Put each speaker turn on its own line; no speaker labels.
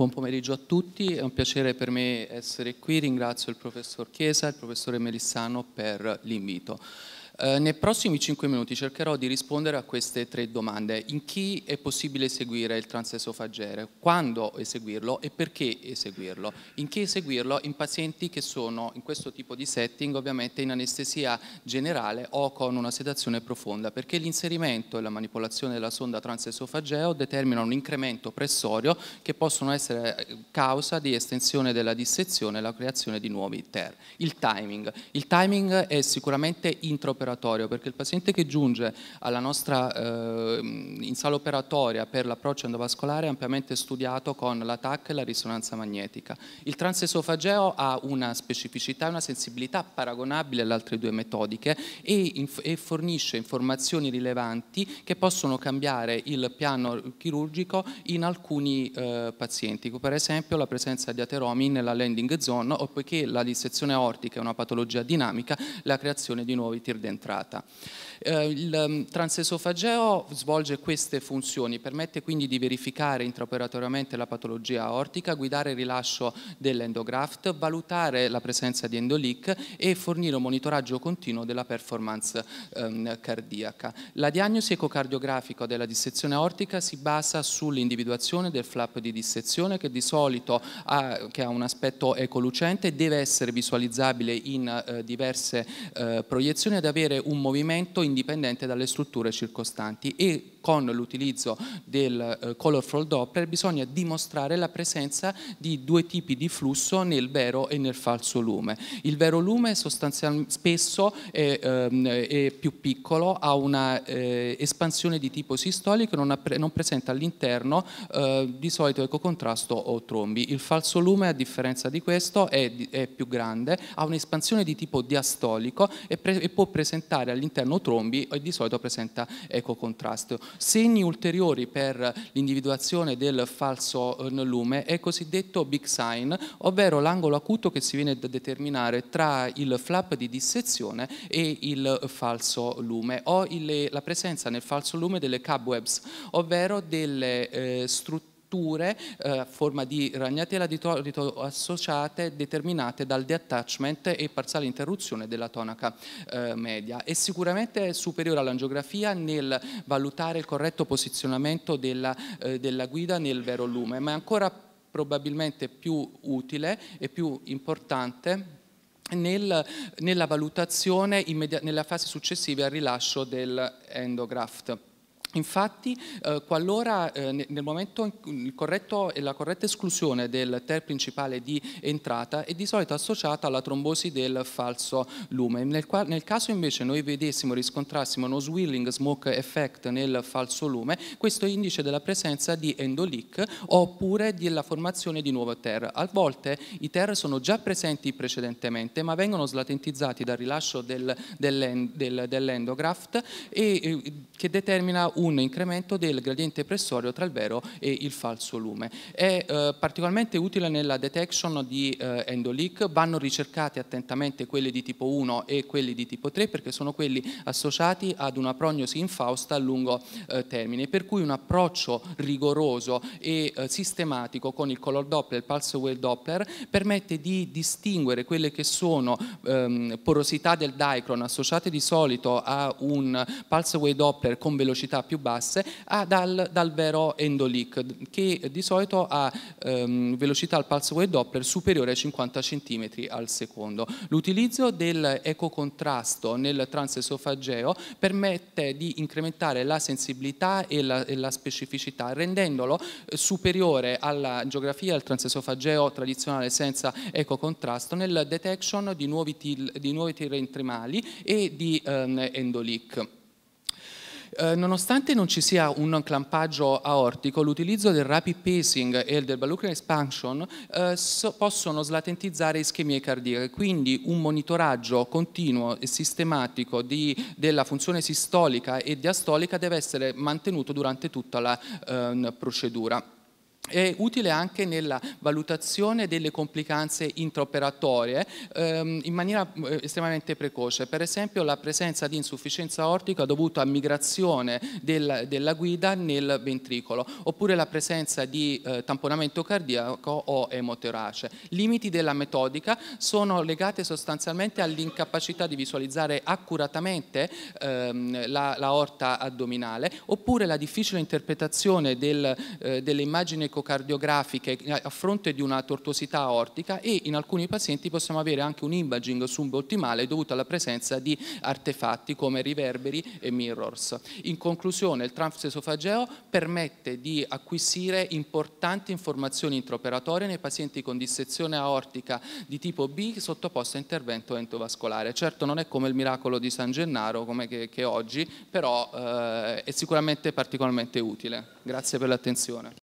Buon pomeriggio a tutti, è un piacere per me essere qui, ringrazio il professor Chiesa e il professore Melissano per l'invito. Eh, nei prossimi 5 minuti cercherò di rispondere a queste tre domande. In chi è possibile eseguire il transesofagere? Quando eseguirlo e perché eseguirlo? In chi eseguirlo? In pazienti che sono in questo tipo di setting ovviamente in anestesia generale o con una sedazione profonda perché l'inserimento e la manipolazione della sonda transesofageo determinano un incremento pressorio che possono essere eh, causa di estensione della dissezione e la creazione di nuovi TER. Il timing. Il timing è sicuramente intraoperatorio operatorio, perché il paziente che giunge nostra, eh, in sala operatoria per l'approccio endovascolare è ampiamente studiato con la TAC e la risonanza magnetica. Il transesofageo ha una specificità e una sensibilità paragonabile alle altre due metodiche e, inf e fornisce informazioni rilevanti che possono cambiare il piano chirurgico in alcuni eh, pazienti, per esempio la presenza di ateromi nella landing zone o poiché la dissezione aortica è una patologia dinamica, la creazione di nuovi tir dentali dell'entrata. Eh, il mm, transesofageo svolge queste funzioni, permette quindi di verificare intraoperatoriamente la patologia aortica, guidare il rilascio dell'endograft, valutare la presenza di endolic e fornire un monitoraggio continuo della performance ehm, cardiaca. La diagnosi ecocardiografica della dissezione aortica si basa sull'individuazione del flap di dissezione che di solito ha, che ha un aspetto ecolucente, e deve essere visualizzabile in eh, diverse eh, proiezioni ed avere avere un movimento indipendente dalle strutture circostanti e con l'utilizzo del eh, colorful Doppler bisogna dimostrare la presenza di due tipi di flusso nel vero e nel falso lume. Il vero lume sostanzialmente spesso è, ehm, è più piccolo, ha una eh, espansione di tipo sistolico, non, pre non presenta all'interno eh, di solito ecocontrasto o trombi. Il falso lume a differenza di questo è, è più grande, ha un'espansione di tipo diastolico e, e può presentare all'interno trombi e di solito presenta ecocontrasto. Segni ulteriori per l'individuazione del falso eh, lume è il cosiddetto big sign, ovvero l'angolo acuto che si viene a determinare tra il flap di dissezione e il falso lume o il, la presenza nel falso lume delle cobwebs, ovvero delle eh, strutture strutture, eh, forma di ragnatela di torito associate determinate dal detachment e parziale interruzione della tonaca eh, media. È sicuramente superiore all'angiografia nel valutare il corretto posizionamento della, eh, della guida nel vero lume, ma è ancora probabilmente più utile e più importante nel, nella valutazione nella fase successiva al rilascio del endograft. Infatti, eh, qualora eh, nel momento il corretto, e la corretta esclusione del TER principale di entrata è di solito associata alla trombosi del falso lume, nel, qual, nel caso invece noi vedessimo, riscontrassimo uno swirling smoke effect nel falso lume, questo è indice della presenza di endolic oppure della formazione di nuovo TER. A volte i TER sono già presenti precedentemente ma vengono slatentizzati dal rilascio del, del, del, dell'endograft e, eh, che determina un un incremento del gradiente pressorio tra il vero e il falso lume. È eh, particolarmente utile nella detection di eh, endoleak, vanno ricercate attentamente quelli di tipo 1 e quelli di tipo 3 perché sono quelli associati ad una prognosi infausta a lungo eh, termine, per cui un approccio rigoroso e eh, sistematico con il color Doppler e il pulse wave Doppler permette di distinguere quelle che sono ehm, porosità del dicron associate di solito a un pulse wave Doppler con velocità più basse ah, dal, dal, vero endolic che di solito ha ehm, velocità al pulse wave Doppler superiore ai 50 cm al secondo. L'utilizzo dell'ecocontrasto nel transesofageo permette di incrementare la sensibilità e la, e la specificità rendendolo eh, superiore alla geografia al transesofageo tradizionale senza ecocontrasto nel detection di nuovi, til, di nuovi tirrentrimali e di ehm, endolic. Eh, nonostante non ci sia un clampaggio aortico, l'utilizzo del rapid pacing e del balloon expansion eh, so, possono slatentizzare ischemie cardiache, quindi un monitoraggio continuo e sistematico di, della funzione sistolica e diastolica deve essere mantenuto durante tutta la eh, procedura è utile anche nella valutazione delle complicanze intraoperatorie ehm, in maniera eh, estremamente precoce, per esempio la presenza di insufficienza ortica dovuta a migrazione del, della guida nel ventricolo, oppure la presenza di eh, tamponamento cardiaco o emotorace. Limiti della metodica sono legati sostanzialmente all'incapacità di visualizzare accuratamente ehm, la, la orta addominale, oppure la difficile interpretazione del, eh, delle immagini ecologiche ecocardiografiche eh, a fronte di una tortuosità aortica e in alcuni pazienti possiamo avere anche un imaging subottimale dovuto alla presenza di artefatti come riverberi e mirrors. In conclusione, il trans esofageo permette di acquisire importanti informazioni intraoperatorie nei pazienti con dissezione aortica di tipo B sottoposta a intervento endovascolare. Certo non è come il miracolo di San Gennaro come che, che oggi, però eh, è sicuramente particolarmente utile. Grazie per l'attenzione.